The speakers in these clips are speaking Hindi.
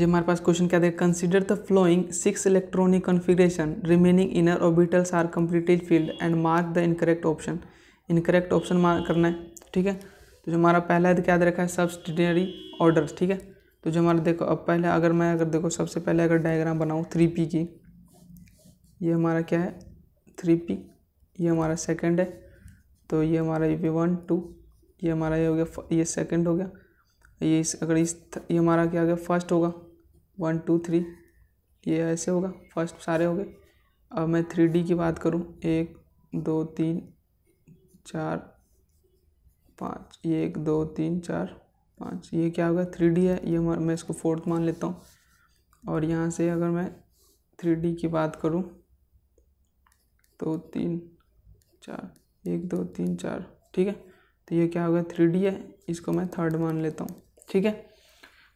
जी हमारे पास क्वेश्चन क्या देखें consider the following six electronic configuration remaining inner orbitals are completed filled and mark the incorrect option incorrect option mark करना है ठीक है तो जो हमारा पहला है क्या दे रखा है सबस्टिनरी ऑर्डर ठीक है तो जो हमारा देखो अब पहले अगर मैं अगर देखो सबसे पहले अगर डायग्राम बनाऊँ थ्री पी की ये हमारा क्या है थ्री पी ये हमारा सेकेंड है तो ये हमारा ये वन टू ये हमारा ये हो गया ये सेकेंड हो गया ये इस अगर इस ये हमारा क्या हो गया फर्स्ट होगा वन टू थ्री ये ऐसे होगा फर्स्ट सारे हो गए अब मैं थ्री डी की बात करूँ एक दो तीन चार पाँच ये एक दो तीन चार पाँच ये क्या होगा थ्री डी है ये मैं इसको फोर्थ मान लेता हूँ और यहाँ से अगर मैं थ्री डी की बात करूँ दो तीन चार एक दो तीन चार ठीक है तो ये क्या होगा थ्री डी है इसको मैं थर्ड मान लेता हूँ ठीक है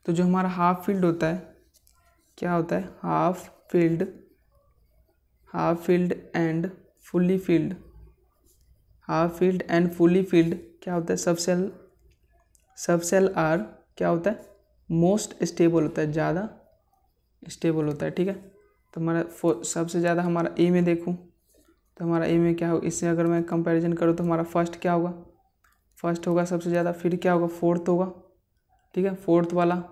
तो जो हमारा हाफ फील्ड होता है क्या होता है half filled half filled and fully filled half filled and fully filled क्या होता है सब सेल सब सेल आर क्या होता है मोस्ट स्टेबल होता है ज़्यादा स्टेबल होता है ठीक है तो हमारा सबसे ज़्यादा हमारा ए में देखूँ तो हमारा ए में क्या होगा इससे अगर मैं कंपैरिजन करूँ तो हमारा फर्स्ट क्या होगा फर्स्ट होगा सबसे ज़्यादा फिर क्या होगा फोर्थ होगा ठीक है फोर्थ वाला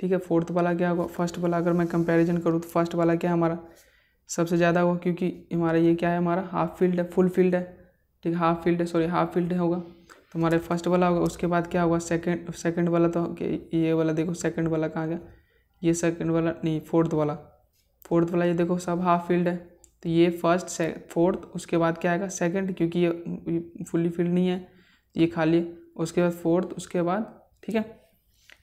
ठीक है फोर्थ वाला क्या होगा फर्स्ट वाला अगर मैं कंपैरिजन करूँ तो फर्स्ट वाला क्या हमारा सबसे ज़्यादा होगा क्योंकि हमारा ये क्या है हमारा हाफ फील्ड है फुल फील्ड है ठीक है हाफ फील्ड है सॉरी हाफ फील्ड होगा तो हमारे फर्स्ट वाला होगा उसके बाद क्या होगा सेकंड सेकंड वाला तो ये वाला देखो सेकंड वाला कहाँ गया ये सेकंड वाला नहीं फोर्थ वाला फोर्थ वाला ये देखो सब हाफ फील्ड है तो ये फर्स्ट से फोर्थ उसके बाद क्या आएगा सेकंड क्योंकि ये फुली फील्ड नहीं है ये खाली है उसके बाद फोर्थ उसके बाद ठीक है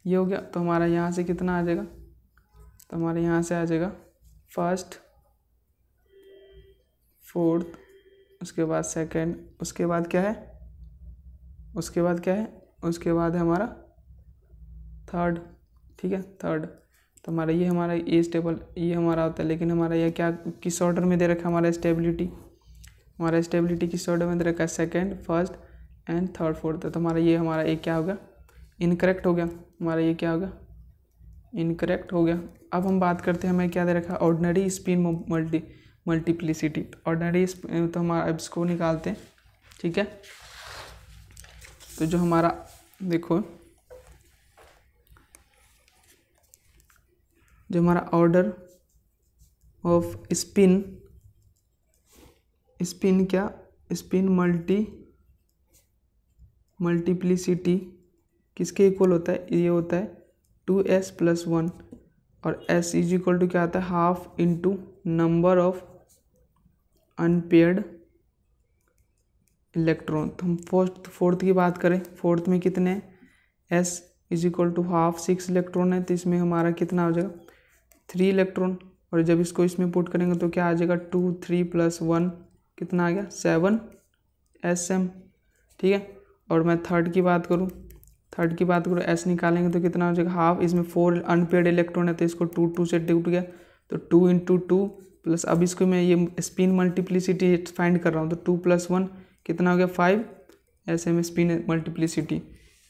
ये हो गया तो हमारा यहाँ से कितना आ जाएगा तो हमारे यहाँ से आ जाएगा फर्स्ट फोर्थ उसके बाद सेकंड उसके बाद क्या है उसके बाद क्या है उसके बाद है हमारा थर्ड ठीक है थर्ड तो हमारा ये हमारा ए स्टेबल ये हमारा होता है लेकिन हमारा यह क्या किस ऑर्डर में दे रखा है हमारा स्टेबिलिटी हमारा स्टेबिलिटी किस ऑर्डर में दे रखा है second first and third fourth तो हमारा ये हमारा ए क्या होगा इनकरेक्ट हो गया हमारा ये क्या हो गया इनकरेक्ट हो गया अब हम बात करते हैं हमें क्या दे रखा है ordinary spin multi multiplicity ordinary तो हमारा इसको निकालते हैं ठीक है तो जो हमारा देखो जो हमारा ऑर्डर ऑफ स्पिन स्पिन क्या स्पिन मल्टी मल्टीप्लिसिटी किसके इक्वल होता है ये होता है टू एस प्लस वन और एस इज इक्वल टू क्या आता है half into number of unpaired electron तो हम फोर्थ फोर्थ की बात करें फोर्थ में कितने हैं S is equal to half six electron है तो इसमें हमारा कितना हो जाएगा थ्री इलेक्ट्रॉन और जब इसको इसमें पुट करेंगे तो क्या आ जाएगा टू थ्री प्लस वन कितना आ गया सेवन एस एम ठीक है और मैं थर्ड की बात करूँ थर्ड की बात करो एस निकालेंगे तो कितना हो जाएगा हाफ इसमें फोर अनपेड इलेक्ट्रॉन है तो इसको टू टू से टूट गया तो टू इंटू टू प्लस अब इसको मैं ये स्पिन मल्टीप्लिसिटी फाइंड कर रहा हूँ तो टू प्लस वन कितना हो गया फाइव ऐसे में स्पिन मल्टीप्लिसिटी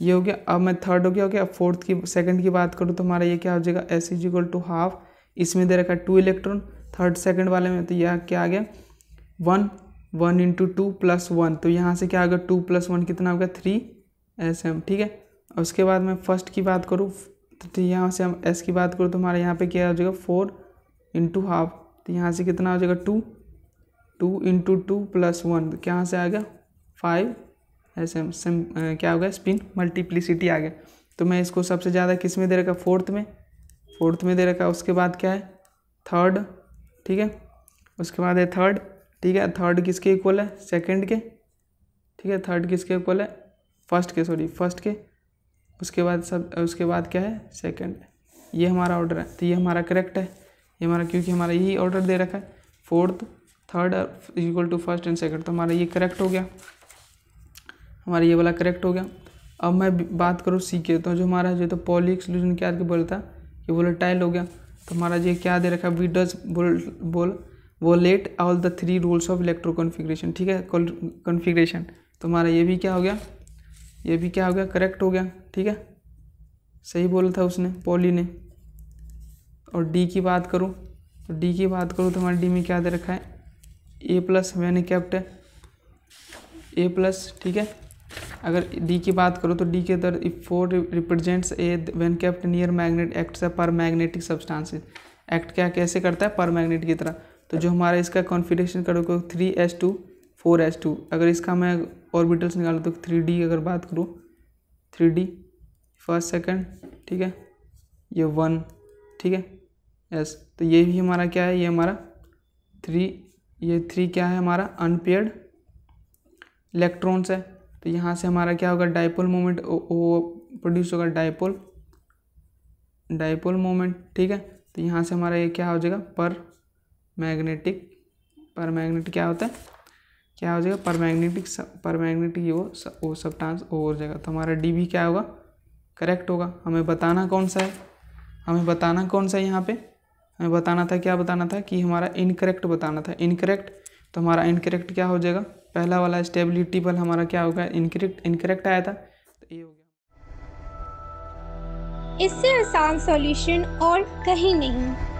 ये हो गया अब मैं थर्ड हो गया हो गया अब फोर्थ की सेकंड की बात करूँ तो हमारा ये क्या हो जाएगा S is equal to half इसमें दे रखा है टू इलेक्ट्रॉन थर्ड सेकंड वाले में तो यह क्या आ गया one one into two plus one तो यहाँ से क्या आ गया टू प्लस वन कितना हो गया थ्री एस एम ठीक है और उसके बाद मैं फर्स्ट की बात करूँ तो यहाँ से हम एस की बात करूँ तो हमारे यहाँ पे क्या हो जाएगा फोर इंटू हाफ तो यहाँ से कितना हो जाएगा two two into two plus one तो से आ गया फाइव ऐसे सेम क्या हो गया स्पिन मल्टीप्लिसिटी आ गया तो मैं इसको सबसे ज़्यादा किस में दे रखा फोर्थ में फोर्थ में दे रखा उसके बाद क्या है थर्ड ठीक है उसके बाद है थर्ड ठीक है थर्ड किसके इक्वल है सेकंड के ठीक है थर्ड किसके इक्वल है फर्स्ट के सॉरी फर्स्ट के उसके बाद सब उसके बाद क्या है सेकंड ये हमारा ऑर्डर है तो ये हमारा करेक्ट है ये हमारा क्योंकि हमारा यही ऑर्डर दे रखा है फोर्थ थर्ड और equal to first and second तो हमारा ये करेक्ट हो गया हमारा ये वाला करेक्ट हो गया अब मैं बात करूँ सी के तो जो हमारा जो तो पॉली एक्सक्लूजन क्या बोलता ये टाइल हो गया तो हमारा ये क्या दे रखा है वी डज बोल बोल let all the three rules of electro configuration ठीक है कॉन्फिग्रेशन तो हमारा ये भी क्या हो गया ये भी क्या हो गया करेक्ट हो गया ठीक है सही बोला था उसने पॉली ने और डी की बात करूँ तो डी की बात करूँ तो हमारे डी में क्या दे रखा है ए प्लस मैंने कैप्ट है ए प्लस ठीक है अगर डी की बात करो तो डी के दर four represents a when kept near magnet act पर मैग्नेटिक सब्सटेंसेज एक्ट क्या कैसे करता है पर मैग्नेट की तरह तो जो हमारा इसका कॉन्फिडेशन करोगे three S two four S two अगर इसका मैं ऑर्बिटल्स निकालो तो थ्री डी अगर बात करूँ थ्री डी फर्स्ट सेकेंड ठीक है ये वन ठीक है यस तो ये भी हमारा क्या है ये हमारा थ्री ये थ्री क्या है हमारा अनपेयर्ड इलेक्ट्रॉन्स है तो यहाँ से हमारा क्या होगा डाइपोल मोमेंट प्रोड्यूस होगा डाइपोल डाइपोल मोमेंट ठीक है तो यहाँ से हमारा ये क्या हो जाएगा पर मैग्नेटिक पर मैग्नेट क्या होता है क्या हो जाएगा परमैग्नेटिक परमैग्नेटिक वो वो सब ओ हो जाएगा तो हमारा डी भी क्या होगा करेक्ट होगा हमें बताना कौन सा है हमें बताना कौन सा है यहाँ पे हमें बताना था क्या बताना था कि हमारा इनकरेक्ट बताना था इनकरेक्ट तो हमारा इनकरेक्ट क्या हो जाएगा पहला वाला स्टेबिलिटी बल हमारा क्या होगा इनकरेक्ट इनकरेक्ट आया था तो ये हो गया इससे आसान सॉल्यूशन और कहीं नहीं